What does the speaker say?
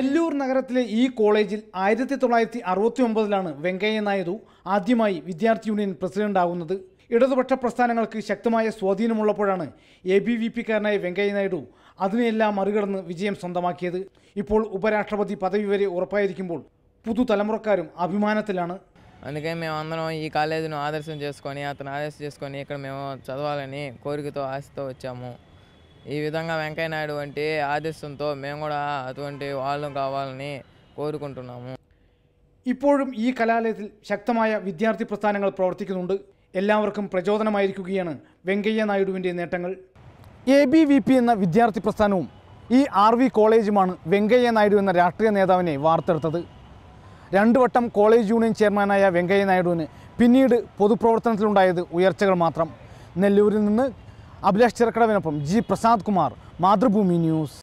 നെല്ലൂർ നഗരത്തിലെ ഈ കോളേജിൽ ആയിരത്തി തൊള്ളായിരത്തി അറുപത്തി ഒമ്പതിലാണ് വെങ്കയ്യ നായിഡു ആദ്യമായി വിദ്യാർത്ഥി യൂണിയൻ പ്രസിഡന്റാകുന്നത് ഇടതുപക്ഷ പ്രസ്ഥാനങ്ങൾക്ക് ശക്തമായ സ്വാധീനമുള്ളപ്പോഴാണ് എ ബി വി പിക്കാരനായ വെങ്കയ്യ നായിഡു അതിനെയെല്ലാം മറികടന്ന് വിജയം സ്വന്തമാക്കിയത് ഇപ്പോൾ ഉപരാഷ്ട്രപതി പദവി വരെ ഉറപ്പായിരിക്കുമ്പോൾ പുതുതലമുറക്കാരും അഭിമാനത്തിലാണ് అందుకని మేము అందరం ఈ కాలేజీను ఆదర్శం చేసుకొని అతను ఆదర్శం చేసుకొని ఇక్కడ మేము చదవాలని కోరికతో ఆశతో వచ్చాము ఈ విధంగా వెంకయ్యనాయుడు వంటి ఆదేశంతో మేము కూడా అటువంటి వాళ్ళు కావాలని కోరుకుంటున్నాము ഇപ്പോഴും ഈ കലാലയത്തിൽ ശക്തമായ വിദ്യാർത്ഥി പ്രസ്ഥാനങ്ങൾ പ്രവർത്തിക്കുന്നുണ്ട് എല്ലാവർക്കും പ്രചോദനമായിരിക്കുകയാണ് വെങ്കയ്യ നായിഡുവിൻ്റെ നേട്ടങ്ങൾ എ ബി വി പി എന്ന വിദ്യാർത്ഥി പ്രസ്ഥാനവും ഈ ആർ വി കോളേജുമാണ് വെങ്കയ്യ നായിഡു എന്ന രാഷ്ട്രീയ നേതാവിനെ വാർത്തെടുത്തത് രണ്ടു വട്ടം കോളേജ് യൂണിയൻ ചെയർമാനായ വെങ്കയ്യ നായിഡുവിന് പിന്നീട് പൊതുപ്രവർത്തനത്തിലുണ്ടായത് ഉയർച്ചകൾ മാത്രം നെല്ലൂരിൽ നിന്ന് അഭിലാഷ് ചെറുക്കടവിനൊപ്പം ജി പ്രസാദ് കുമാർ മാതൃഭൂമി ന്യൂസ്